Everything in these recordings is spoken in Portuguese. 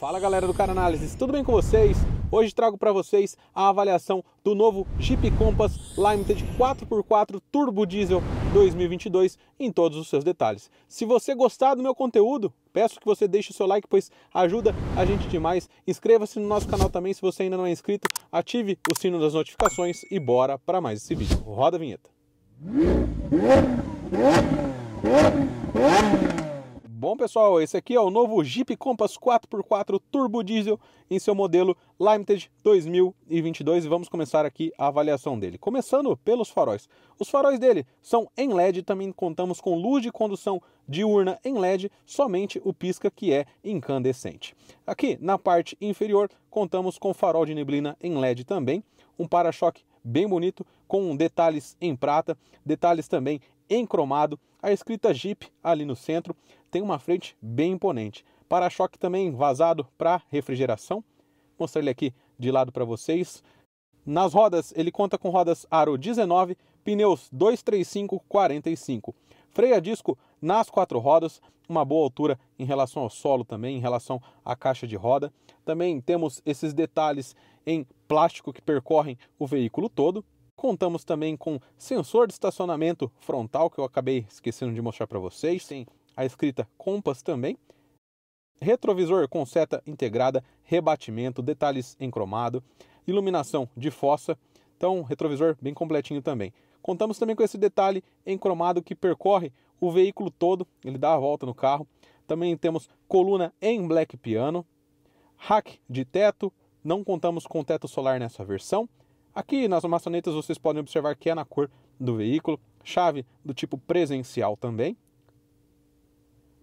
Fala galera do Cara Análises, tudo bem com vocês? Hoje trago para vocês a avaliação do novo Jeep Compass Limited 4x4 Turbo Diesel 2022 em todos os seus detalhes. Se você gostar do meu conteúdo, peço que você deixe o seu like, pois ajuda a gente demais. Inscreva-se no nosso canal também se você ainda não é inscrito, ative o sino das notificações e bora para mais esse vídeo. Roda a vinheta. Bom, pessoal, esse aqui é o novo Jeep Compass 4x4 Turbo Diesel em seu modelo Limited 2022 e vamos começar aqui a avaliação dele. Começando pelos faróis. Os faróis dele são em LED, também contamos com luz de condução diurna em LED, somente o pisca que é incandescente. Aqui na parte inferior contamos com farol de neblina em LED também, um para-choque bem bonito, com detalhes em prata, detalhes também em cromado, a escrita Jeep ali no centro tem uma frente bem imponente. Para-choque também vazado para refrigeração. Vou mostrar ele aqui de lado para vocês. Nas rodas, ele conta com rodas aro 19, pneus 235 45. Freio a disco nas quatro rodas, uma boa altura em relação ao solo também, em relação à caixa de roda. Também temos esses detalhes em plástico que percorrem o veículo todo. Contamos também com sensor de estacionamento frontal, que eu acabei esquecendo de mostrar para vocês. sim, a escrita Compass também. Retrovisor com seta integrada, rebatimento, detalhes em cromado, iluminação de fossa. Então, retrovisor bem completinho também. Contamos também com esse detalhe em cromado que percorre o veículo todo, ele dá a volta no carro. Também temos coluna em black piano, rack de teto, não contamos com teto solar nessa versão. Aqui nas maçanetas vocês podem observar que é na cor do veículo, chave do tipo presencial também.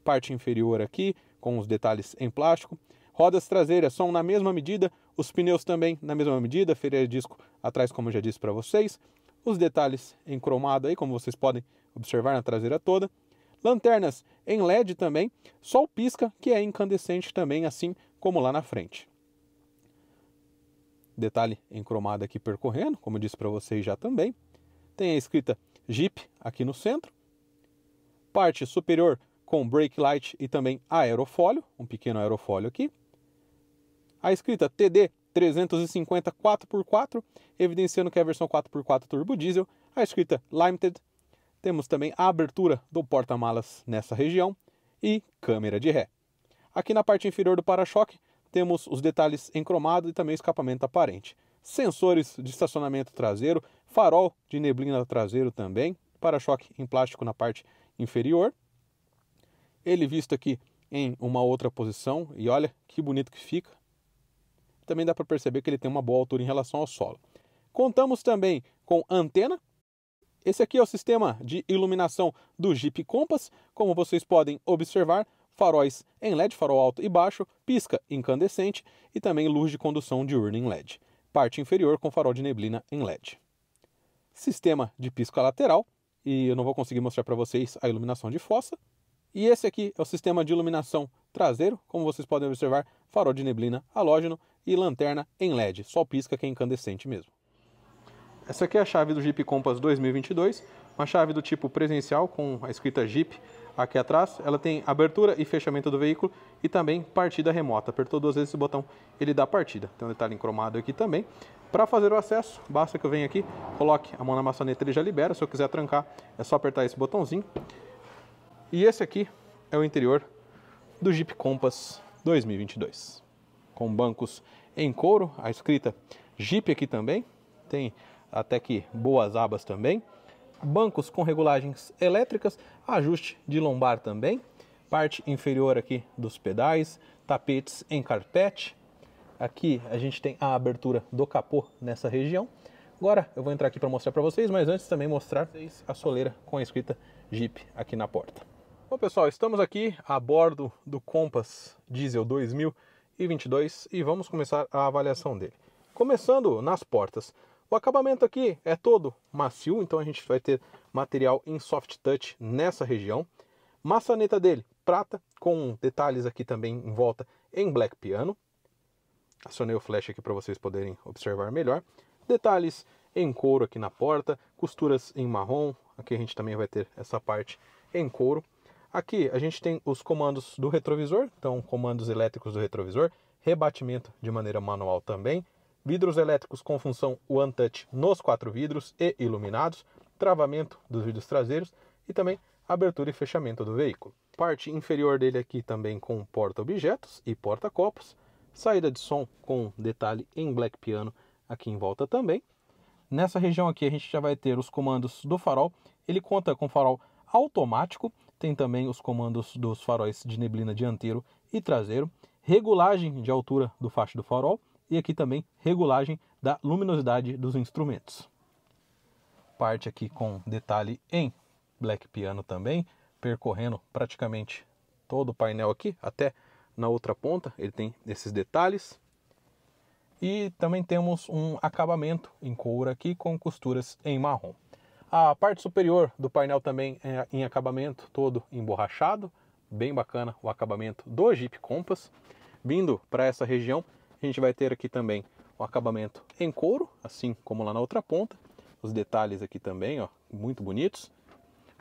Parte inferior aqui, com os detalhes em plástico. Rodas traseiras são na mesma medida, os pneus também na mesma medida, freio de disco atrás, como eu já disse para vocês. Os detalhes em cromado aí, como vocês podem observar na traseira toda. Lanternas em LED também, sol pisca, que é incandescente também, assim como lá na frente detalhe em cromado aqui percorrendo, como eu disse para vocês já também. Tem a escrita Jeep aqui no centro. Parte superior com brake light e também aerofólio, um pequeno aerofólio aqui. A escrita TD 350 4x4, evidenciando que é a versão 4x4 turbo diesel. A escrita Limited. Temos também a abertura do porta-malas nessa região e câmera de ré. Aqui na parte inferior do para-choque, temos os detalhes em cromado e também escapamento aparente. Sensores de estacionamento traseiro, farol de neblina traseiro também, para-choque em plástico na parte inferior. Ele visto aqui em uma outra posição e olha que bonito que fica. Também dá para perceber que ele tem uma boa altura em relação ao solo. Contamos também com antena. Esse aqui é o sistema de iluminação do Jeep Compass. Como vocês podem observar, faróis em LED, farol alto e baixo, pisca incandescente e também luz de condução diurna em LED. Parte inferior com farol de neblina em LED. Sistema de pisca lateral, e eu não vou conseguir mostrar para vocês a iluminação de fossa. E esse aqui é o sistema de iluminação traseiro, como vocês podem observar, farol de neblina halógeno e lanterna em LED, só pisca que é incandescente mesmo. Essa aqui é a chave do Jeep Compass 2022, uma chave do tipo presencial com a escrita Jeep aqui atrás, ela tem abertura e fechamento do veículo e também partida remota. Apertou duas vezes esse botão, ele dá partida. Tem um detalhe cromado aqui também. Para fazer o acesso, basta que eu venha aqui, coloque a mão na maçaneta, ele já libera. Se eu quiser trancar, é só apertar esse botãozinho. E esse aqui é o interior do Jeep Compass 2022. Com bancos em couro, a escrita Jeep aqui também. Tem até que boas abas também. Bancos com regulagens elétricas, ajuste de lombar também, parte inferior aqui dos pedais, tapetes em carpete. Aqui a gente tem a abertura do capô nessa região. Agora eu vou entrar aqui para mostrar para vocês, mas antes também mostrar a soleira com a escrita Jeep aqui na porta. Bom pessoal, estamos aqui a bordo do Compass Diesel 2022 e vamos começar a avaliação dele. Começando nas portas. O acabamento aqui é todo macio, então a gente vai ter material em soft touch nessa região. Maçaneta dele, prata, com detalhes aqui também em volta em black piano. Acionei o flash aqui para vocês poderem observar melhor. Detalhes em couro aqui na porta, costuras em marrom. Aqui a gente também vai ter essa parte em couro. Aqui a gente tem os comandos do retrovisor, então comandos elétricos do retrovisor, rebatimento de maneira manual também, vidros elétricos com função One Touch nos quatro vidros e iluminados, travamento dos vidros traseiros e também abertura e fechamento do veículo. Parte inferior dele aqui também com porta-objetos e porta-copos, saída de som com detalhe em black piano aqui em volta também. Nessa região aqui a gente já vai ter os comandos do farol, ele conta com farol automático, tem também os comandos dos faróis de neblina dianteiro e traseiro, regulagem de altura do facho do farol e aqui também regulagem da luminosidade dos instrumentos parte aqui com detalhe em black piano também, percorrendo praticamente todo o painel aqui, até na outra ponta, ele tem esses detalhes. E também temos um acabamento em couro aqui com costuras em marrom. A parte superior do painel também é em acabamento todo emborrachado, bem bacana o acabamento do Jeep Compass. Vindo para essa região, a gente vai ter aqui também o acabamento em couro, assim como lá na outra ponta, os detalhes aqui também, ó, muito bonitos.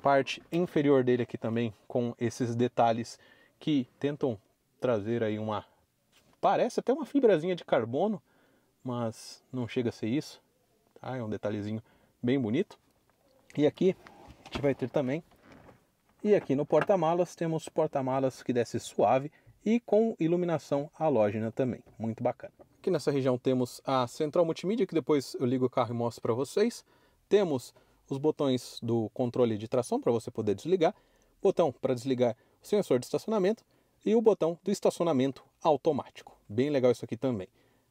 Parte inferior dele aqui também com esses detalhes que tentam trazer aí uma parece até uma fibrazinha de carbono, mas não chega a ser isso. Tá? É um detalhezinho bem bonito. E aqui a gente vai ter também. E aqui no porta-malas temos porta-malas que desce suave e com iluminação halógena também. Muito bacana. Aqui nessa região temos a central multimídia, que depois eu ligo o carro e mostro para vocês. Temos os botões do controle de tração para você poder desligar, botão para desligar o sensor de estacionamento e o botão do estacionamento automático. Bem legal isso aqui também.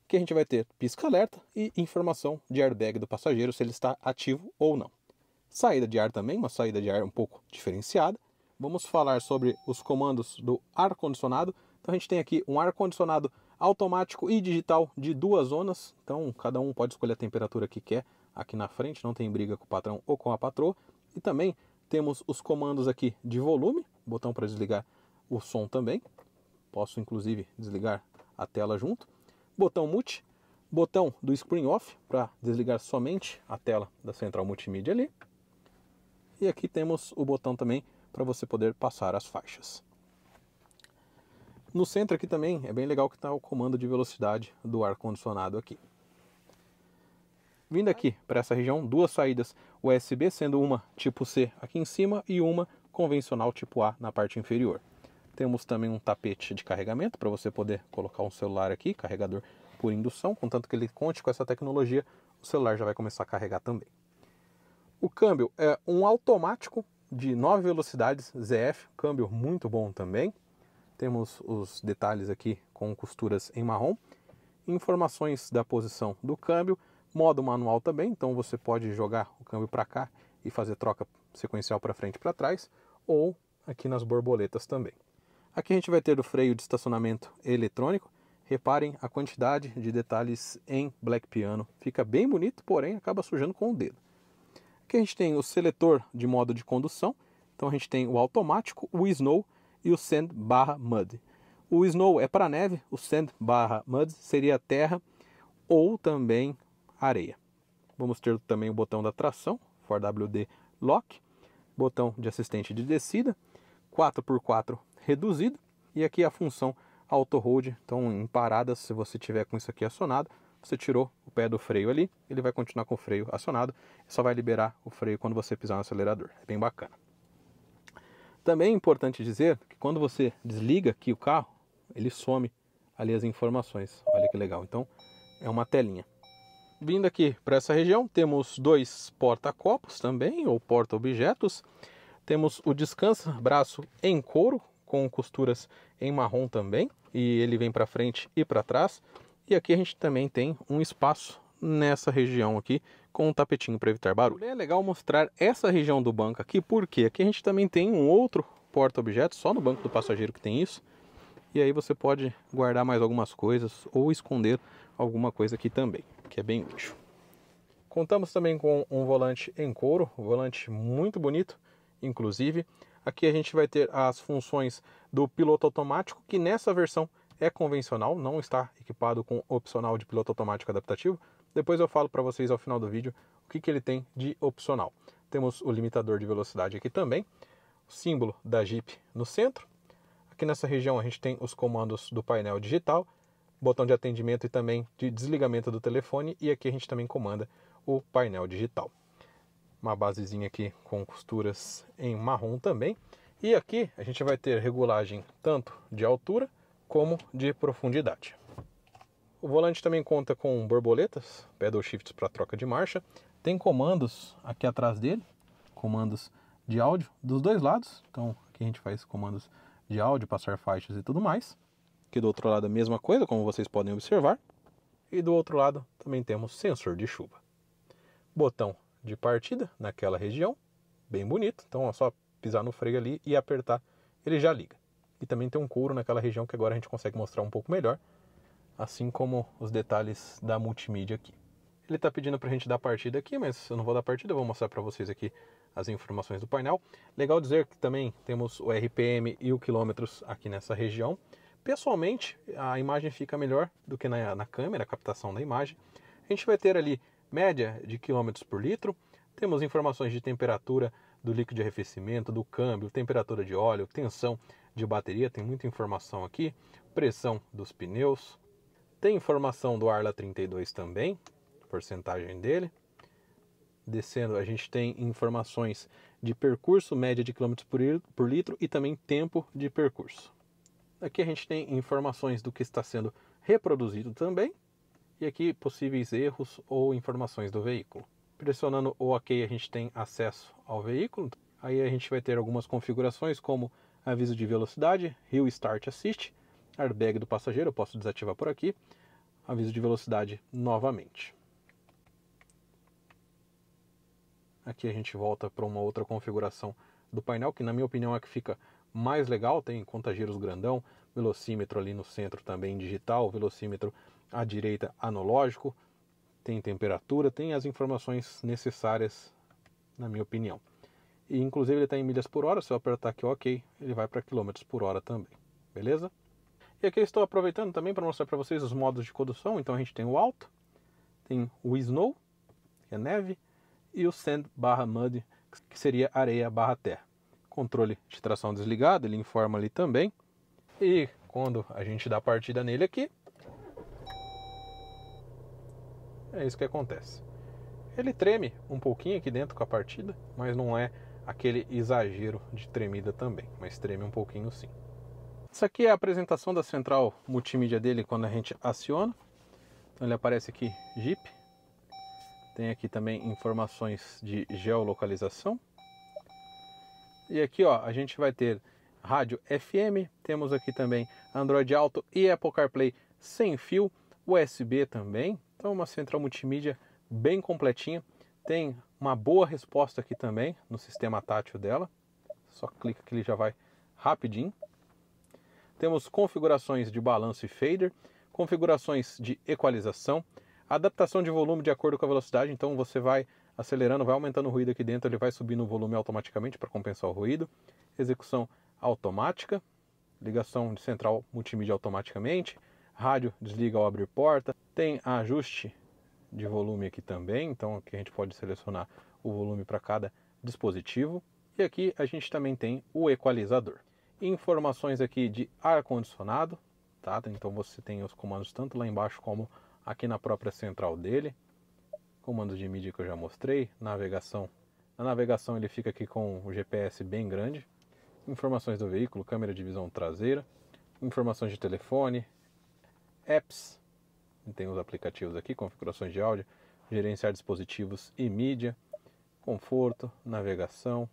Que a gente vai ter pisca-alerta e informação de airbag do passageiro se ele está ativo ou não. Saída de ar também, uma saída de ar um pouco diferenciada. Vamos falar sobre os comandos do ar-condicionado. Então a gente tem aqui um ar-condicionado automático e digital de duas zonas, então cada um pode escolher a temperatura que quer aqui na frente, não tem briga com o patrão ou com a patroa. E também temos os comandos aqui de volume, botão para desligar o som também. Posso inclusive desligar a tela junto. Botão mute, botão do screen off para desligar somente a tela da central multimídia ali. E aqui temos o botão também para você poder passar as faixas. No centro aqui também é bem legal que está o comando de velocidade do ar-condicionado aqui. Vindo aqui para essa região, duas saídas USB, sendo uma tipo C aqui em cima e uma convencional tipo A na parte inferior. Temos também um tapete de carregamento para você poder colocar um celular aqui, carregador por indução, contanto que ele conte com essa tecnologia, o celular já vai começar a carregar também. O câmbio é um automático de 9 velocidades ZF, câmbio muito bom também. Temos os detalhes aqui com costuras em marrom, informações da posição do câmbio, modo manual também, então você pode jogar o câmbio para cá e fazer troca sequencial para frente e para trás, ou aqui nas borboletas também. Aqui a gente vai ter o freio de estacionamento eletrônico. Reparem a quantidade de detalhes em black piano. Fica bem bonito, porém acaba sujando com o dedo. Aqui a gente tem o seletor de modo de condução. Então a gente tem o automático, o snow e o sand barra mud. O snow é para neve, o sand barra mud seria terra ou também areia. Vamos ter também o botão da tração, for WD lock, botão de assistente de descida, 4x4 reduzido e aqui a função auto hold, então em paradas, se você tiver com isso aqui acionado, você tirou o pé do freio ali, ele vai continuar com o freio acionado, só vai liberar o freio quando você pisar no acelerador. É bem bacana. Também é importante dizer que quando você desliga aqui o carro, ele some ali as informações. Olha que legal. Então é uma telinha. Vindo aqui para essa região, temos dois porta-copos também, ou porta-objetos. Temos o descansa braço em couro, com costuras em marrom também, e ele vem para frente e para trás. E aqui a gente também tem um espaço nessa região aqui com um tapetinho para evitar barulho. É legal mostrar essa região do banco aqui, porque aqui a gente também tem um outro porta-objetos, só no banco do passageiro que tem isso. E aí você pode guardar mais algumas coisas ou esconder alguma coisa aqui também, que é bem útil. Contamos também com um volante em couro, um volante muito bonito, inclusive. Aqui a gente vai ter as funções do piloto automático, que nessa versão é convencional, não está equipado com opcional de piloto automático adaptativo, depois eu falo para vocês ao final do vídeo o que, que ele tem de opcional. Temos o limitador de velocidade aqui também, o símbolo da Jeep no centro. Aqui nessa região a gente tem os comandos do painel digital, botão de atendimento e também de desligamento do telefone. E aqui a gente também comanda o painel digital. Uma basezinha aqui com costuras em marrom também. E aqui a gente vai ter regulagem tanto de altura como de profundidade. O volante também conta com borboletas, pedal shifts para troca de marcha, tem comandos aqui atrás dele, comandos de áudio dos dois lados. Então aqui a gente faz comandos de áudio, passar faixas e tudo mais. Aqui do outro lado é a mesma coisa, como vocês podem observar. E do outro lado também temos sensor de chuva. Botão de partida naquela região, bem bonito. Então é só pisar no freio ali e apertar, ele já liga. E também tem um couro naquela região que agora a gente consegue mostrar um pouco melhor assim como os detalhes da multimídia aqui. Ele está pedindo para a gente dar partida aqui, mas eu não vou dar partida, eu vou mostrar para vocês aqui as informações do painel. Legal dizer que também temos o RPM e o quilômetros aqui nessa região. Pessoalmente, a imagem fica melhor do que na, na câmera, a captação da imagem. A gente vai ter ali média de quilômetros por litro, temos informações de temperatura do líquido de arrefecimento, do câmbio, temperatura de óleo, tensão de bateria, tem muita informação aqui, pressão dos pneus, tem informação do Arla 32 também, porcentagem dele. Descendo, a gente tem informações de percurso, média de quilômetros por litro e também tempo de percurso. Aqui a gente tem informações do que está sendo reproduzido também. E aqui possíveis erros ou informações do veículo. Pressionando o OK, a gente tem acesso ao veículo. Aí a gente vai ter algumas configurações como aviso de velocidade, Hill Start Assist, airbag do passageiro, eu posso desativar por aqui, aviso de velocidade novamente. Aqui a gente volta para uma outra configuração do painel, que na minha opinião é que fica mais legal, tem contagiros grandão, velocímetro ali no centro também digital, velocímetro à direita analógico, tem temperatura, tem as informações necessárias, na minha opinião. E inclusive ele está em milhas por hora, se eu apertar aqui OK, ele vai para quilômetros por hora também, beleza? E aqui eu estou aproveitando também para mostrar para vocês os modos de condução. Então a gente tem o alto, tem o snow, que é neve, e o sand barra mud, que seria areia barra terra. Controle de tração desligado, ele informa ali também. E quando a gente dá partida nele aqui, é isso que acontece. Ele treme um pouquinho aqui dentro com a partida, mas não é aquele exagero de tremida também, mas treme um pouquinho sim. Isso aqui é a apresentação da central multimídia dele quando a gente aciona. Então ele aparece aqui Jeep. Tem aqui também informações de geolocalização. E aqui ó, a gente vai ter rádio FM, temos aqui também Android Auto e Apple CarPlay sem fio, USB também. Então uma central multimídia bem completinha. Tem uma boa resposta aqui também no sistema tátil dela. Só clica que ele já vai rapidinho temos configurações de balanço e fader, configurações de equalização, adaptação de volume de acordo com a velocidade, então você vai acelerando, vai aumentando o ruído aqui dentro, ele vai subindo o volume automaticamente para compensar o ruído, execução automática, ligação de central multimídia automaticamente, rádio desliga ao abrir porta, tem ajuste de volume aqui também, então aqui a gente pode selecionar o volume para cada dispositivo, e aqui a gente também tem o equalizador informações aqui de ar-condicionado, tá? Então você tem os comandos tanto lá embaixo como aqui na própria central dele. Comandos de mídia que eu já mostrei, navegação. Na navegação ele fica aqui com o GPS bem grande. Informações do veículo, câmera de visão traseira, informações de telefone, apps, tem os aplicativos aqui, configurações de áudio, gerenciar dispositivos e mídia, conforto, navegação,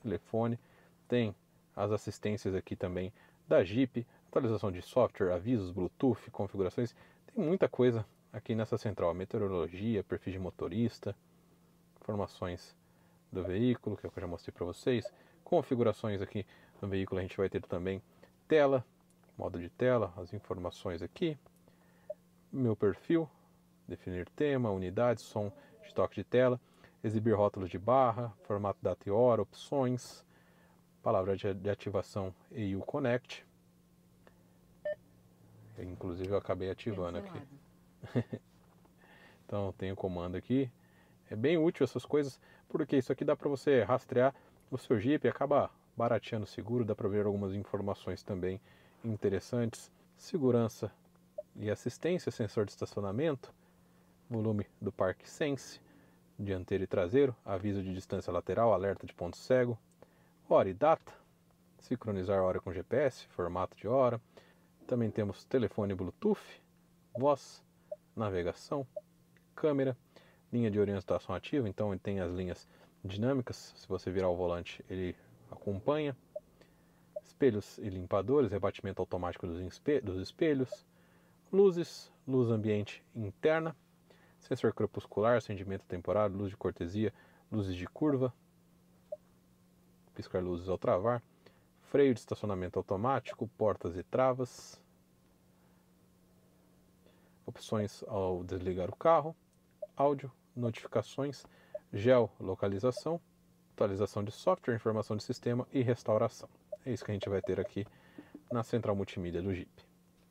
telefone, tem as assistências aqui também da Jeep, atualização de software, avisos, Bluetooth, configurações, tem muita coisa aqui nessa central, meteorologia, perfil de motorista, informações do veículo, que é eu já mostrei para vocês, configurações aqui no veículo, a gente vai ter também tela, modo de tela, as informações aqui, meu perfil, definir tema, unidade, som de toque de tela, exibir rótulos de barra, formato data e hora, opções, palavra de ativação EU Connect. Inclusive eu acabei ativando aqui. então tem o comando aqui. É bem útil essas coisas, porque isso aqui dá para você rastrear o seu Jeep, acaba barateando o seguro, dá para ver algumas informações também interessantes. Segurança e assistência, sensor de estacionamento, volume do Parque Sense, dianteiro e traseiro, aviso de distância lateral, alerta de ponto cego, hora e data, sincronizar hora com GPS, formato de hora. Também temos telefone Bluetooth, voz, navegação, câmera, linha de orientação ativa, então ele tem as linhas dinâmicas, se você virar o volante ele acompanha, espelhos e limpadores, rebatimento automático dos, dos espelhos, luzes, luz ambiente interna, sensor crepuscular, acendimento temporário, luz de cortesia, luzes de curva, piscar luzes ao travar, freio de estacionamento automático, portas e travas, opções ao desligar o carro, áudio, notificações, geolocalização, atualização de software, informação de sistema e restauração. É isso que a gente vai ter aqui na central multimídia do Jeep.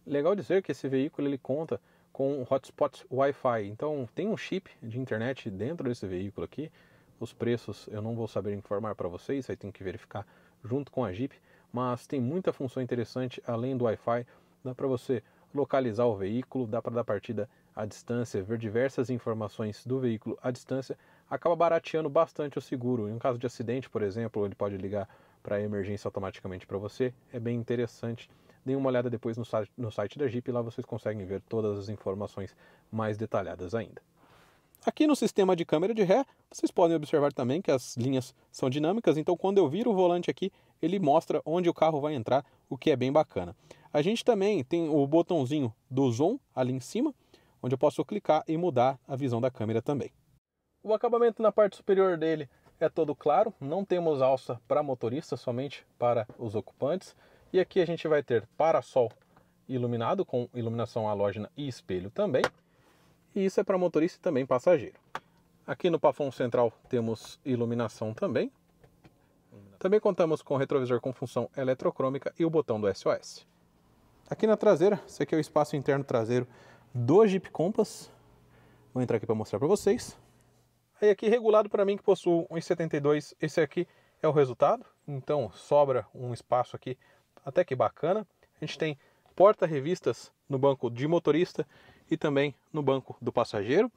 Legal dizer que esse veículo ele conta com hotspot Wi-Fi, então tem um chip de internet dentro desse veículo aqui, os preços eu não vou saber informar para vocês, aí tem que verificar junto com a Jeep, mas tem muita função interessante além do Wi-Fi, dá para você localizar o veículo, dá para dar partida à distância, ver diversas informações do veículo à distância, acaba barateando bastante o seguro. Em caso de acidente, por exemplo, ele pode ligar para a emergência automaticamente para você, é bem interessante. dê uma olhada depois no site, no site da Jeep, lá vocês conseguem ver todas as informações mais detalhadas ainda. Aqui no sistema de câmera de ré, vocês podem observar também que as linhas são dinâmicas, então quando eu viro o volante aqui, ele mostra onde o carro vai entrar, o que é bem bacana. A gente também tem o botãozinho do zoom ali em cima, onde eu posso clicar e mudar a visão da câmera também. O acabamento na parte superior dele é todo claro, não temos alça para motorista, somente para os ocupantes. E aqui a gente vai ter para-sol iluminado com iluminação halógena e espelho também e isso é para motorista e também passageiro. Aqui no pafão central temos iluminação também. Também contamos com retrovisor com função eletrocrômica e o botão do SOS. Aqui na traseira, esse aqui é o espaço interno traseiro do Jeep Compass. Vou entrar aqui para mostrar para vocês. Aí aqui regulado para mim que possuo 1,72, esse aqui é o resultado. Então sobra um espaço aqui até que bacana. A gente tem porta-revistas no banco de motorista e também no banco do passageiro.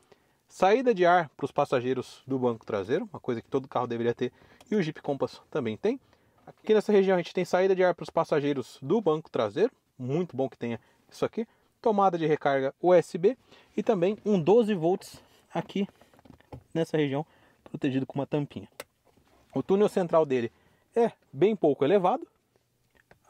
Saída de ar para os passageiros do banco traseiro, uma coisa que todo carro deveria ter, e o Jeep Compass também tem. Aqui nessa região a gente tem saída de ar para os passageiros do banco traseiro, muito bom que tenha isso aqui. Tomada de recarga USB e também um 12 volts aqui nessa região, protegido com uma tampinha. O túnel central dele é bem pouco elevado,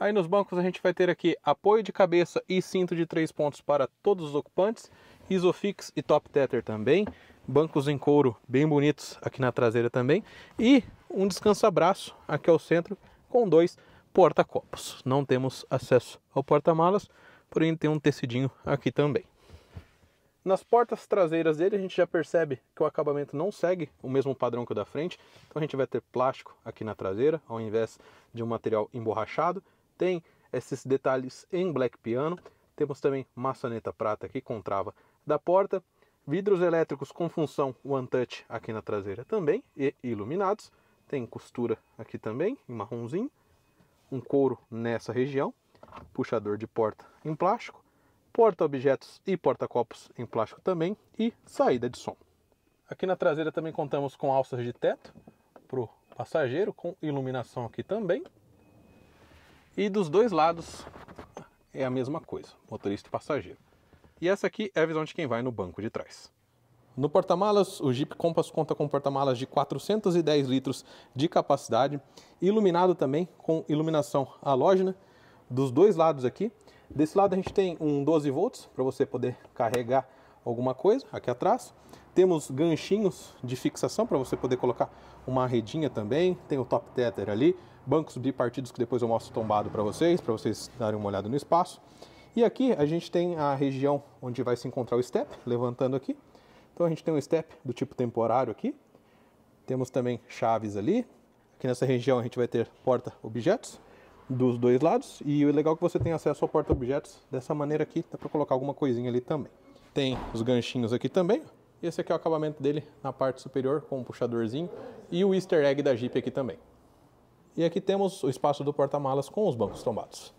Aí nos bancos a gente vai ter aqui apoio de cabeça e cinto de três pontos para todos os ocupantes, Isofix e Top Tether também, bancos em couro bem bonitos aqui na traseira também e um descansa-braço aqui ao centro com dois porta-copos. Não temos acesso ao porta-malas, porém tem um tecidinho aqui também. Nas portas traseiras dele a gente já percebe que o acabamento não segue o mesmo padrão que o da frente, então a gente vai ter plástico aqui na traseira ao invés de um material emborrachado tem esses detalhes em black piano. Temos também maçaneta prata aqui com trava da porta, vidros elétricos com função one touch aqui na traseira também e iluminados. Tem costura aqui também em marronzinho, um couro nessa região, puxador de porta em plástico, porta-objetos e porta-copos em plástico também e saída de som. Aqui na traseira também contamos com alças de teto para o passageiro, com iluminação aqui também, e dos dois lados é a mesma coisa, motorista e passageiro. E essa aqui é a visão de quem vai no banco de trás. No porta-malas, o Jeep Compass conta com porta-malas de 410 litros de capacidade, iluminado também com iluminação halógena dos dois lados aqui. Desse lado a gente tem um 12 volts para você poder carregar alguma coisa aqui atrás. Temos ganchinhos de fixação para você poder colocar uma redinha também, tem o top tether ali, bancos bipartidos que depois eu mostro tombado para vocês, para vocês darem uma olhada no espaço. E aqui a gente tem a região onde vai se encontrar o step, levantando aqui. Então a gente tem um step do tipo temporário aqui. Temos também chaves ali. Aqui nessa região a gente vai ter porta-objetos dos dois lados. E o legal é que você tem acesso ao porta-objetos dessa maneira aqui. Dá para colocar alguma coisinha ali também. Tem os ganchinhos aqui também. E esse aqui é o acabamento dele na parte superior com um puxadorzinho. E o easter egg da Jeep aqui também. E aqui temos o espaço do porta-malas com os bancos tombados.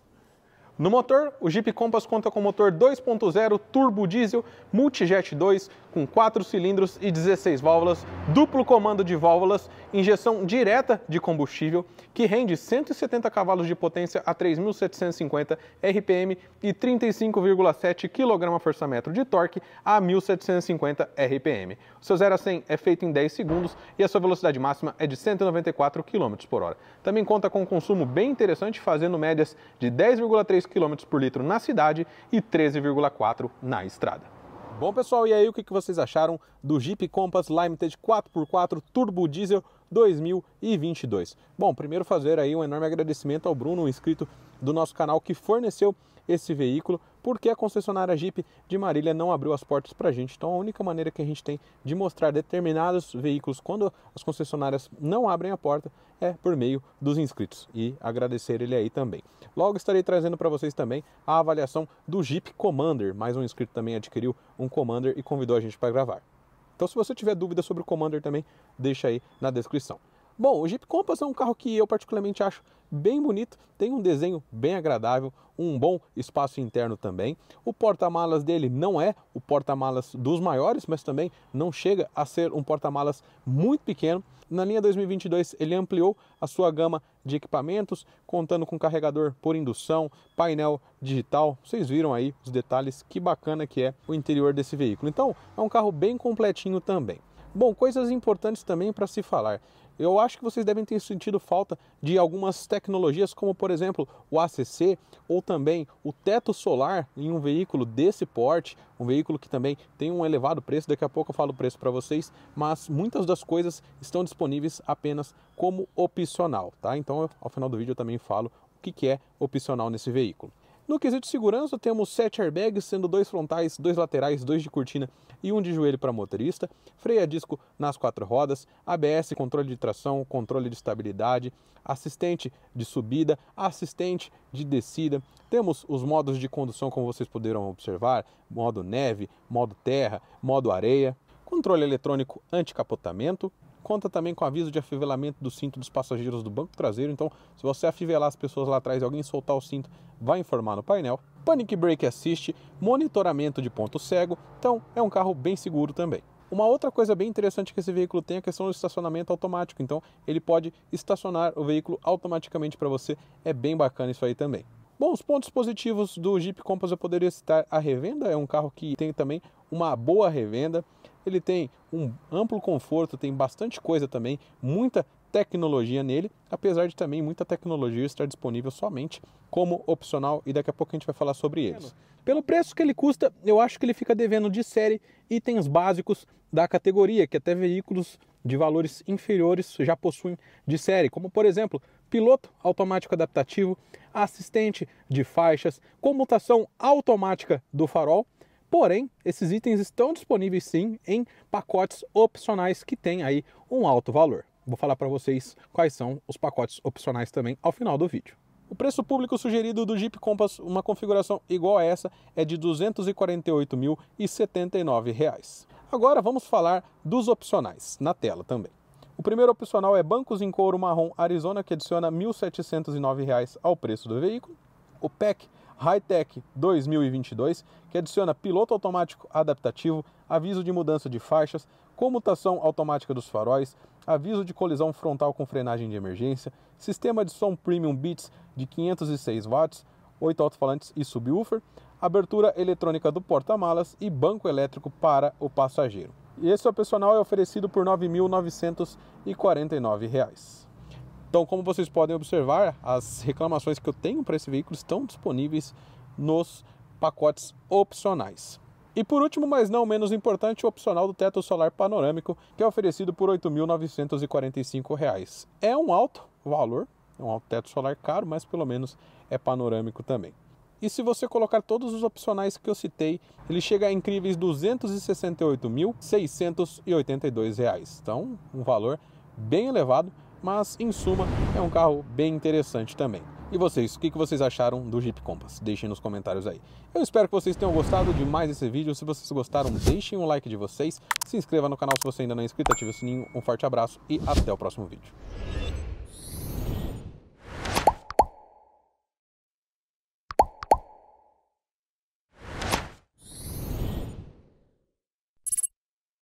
No motor, o Jeep Compass conta com motor 2.0 turbo diesel multijet 2 com 4 cilindros e 16 válvulas, duplo comando de válvulas, injeção direta de combustível, que rende 170 cavalos de potência a 3.750 RPM e 35,7 kgfm de torque a 1.750 RPM. O seu 0 a 100 é feito em 10 segundos e a sua velocidade máxima é de 194 km por hora. Também conta com um consumo bem interessante, fazendo médias de 10,3 km por litro na cidade e 13,4 na estrada. Bom, pessoal, e aí o que vocês acharam do Jeep Compass Limited 4x4 Turbo Diesel 2022? Bom, primeiro fazer aí um enorme agradecimento ao Bruno, um inscrito do nosso canal, que forneceu esse veículo, porque a concessionária Jeep de Marília não abriu as portas para a gente. Então, a única maneira que a gente tem de mostrar determinados veículos quando as concessionárias não abrem a porta é por meio dos inscritos. E agradecer ele aí também. Logo estarei trazendo para vocês também a avaliação do Jeep Commander. Mais um inscrito também adquiriu um Commander e convidou a gente para gravar. Então, se você tiver dúvida sobre o Commander também, deixa aí na descrição. Bom, o Jeep Compass é um carro que eu particularmente acho bem bonito, tem um desenho bem agradável, um bom espaço interno também. O porta-malas dele não é o porta-malas dos maiores, mas também não chega a ser um porta-malas muito pequeno. Na linha 2022 ele ampliou a sua gama de equipamentos, contando com carregador por indução, painel digital. Vocês viram aí os detalhes, que bacana que é o interior desse veículo. Então, é um carro bem completinho também. Bom, coisas importantes também para se falar. Eu acho que vocês devem ter sentido falta de algumas tecnologias, como por exemplo o ACC ou também o teto solar em um veículo desse porte, um veículo que também tem um elevado preço. Daqui a pouco eu falo o preço para vocês, mas muitas das coisas estão disponíveis apenas como opcional, tá? Então, ao final do vídeo eu também falo o que é opcional nesse veículo. No quesito segurança, temos 7 airbags, sendo dois frontais, dois laterais, dois de cortina e um de joelho para motorista, freio a disco nas quatro rodas, ABS, controle de tração, controle de estabilidade, assistente de subida, assistente de descida. Temos os modos de condução, como vocês poderão observar: modo neve, modo terra, modo areia, controle eletrônico anticapotamento, Conta também com aviso de afivelamento do cinto dos passageiros do banco traseiro. Então, se você afivelar as pessoas lá atrás e alguém soltar o cinto, vai informar no painel. Panic Brake Assist, monitoramento de ponto cego. Então, é um carro bem seguro também. Uma outra coisa bem interessante que esse veículo tem é a questão do estacionamento automático. Então, ele pode estacionar o veículo automaticamente para você. É bem bacana isso aí também. Bom, os pontos positivos do Jeep Compass eu poderia citar a revenda, é um carro que tem também uma boa revenda, ele tem um amplo conforto, tem bastante coisa também, muita tecnologia nele, apesar de também muita tecnologia estar disponível somente como opcional e daqui a pouco a gente vai falar sobre eles. Pelo preço que ele custa, eu acho que ele fica devendo de série itens básicos da categoria, que até veículos de valores inferiores já possuem de série, como por exemplo piloto automático adaptativo, assistente de faixas, comutação automática do farol. Porém, esses itens estão disponíveis sim em pacotes opcionais que têm aí um alto valor. Vou falar para vocês quais são os pacotes opcionais também ao final do vídeo. O preço público sugerido do Jeep Compass, uma configuração igual a essa, é de R$ 248.079. Agora vamos falar dos opcionais na tela também. O primeiro opcional é bancos em couro marrom Arizona, que adiciona R$ 1.709 ao preço do veículo. O PEC Hightech 2022, que adiciona piloto automático adaptativo, aviso de mudança de faixas, comutação automática dos faróis, aviso de colisão frontal com frenagem de emergência, sistema de som Premium Beats de 506 watts, 8 alto-falantes e subwoofer, abertura eletrônica do porta-malas e banco elétrico para o passageiro. E esse opcional é oferecido por R$ 9.949. Então, como vocês podem observar, as reclamações que eu tenho para esse veículo estão disponíveis nos pacotes opcionais. E por último, mas não menos importante, o opcional do teto solar panorâmico, que é oferecido por R$ 8.945. É um alto valor, é um alto teto solar caro, mas pelo menos é panorâmico também. E se você colocar todos os opcionais que eu citei, ele chega a incríveis R$ 268.682. Então, um valor bem elevado, mas em suma é um carro bem interessante também. E vocês, o que vocês acharam do Jeep Compass? Deixem nos comentários aí. Eu espero que vocês tenham gostado de mais esse vídeo. Se vocês gostaram, deixem o um like de vocês. Se inscreva no canal se você ainda não é inscrito, ative o sininho. Um forte abraço e até o próximo vídeo.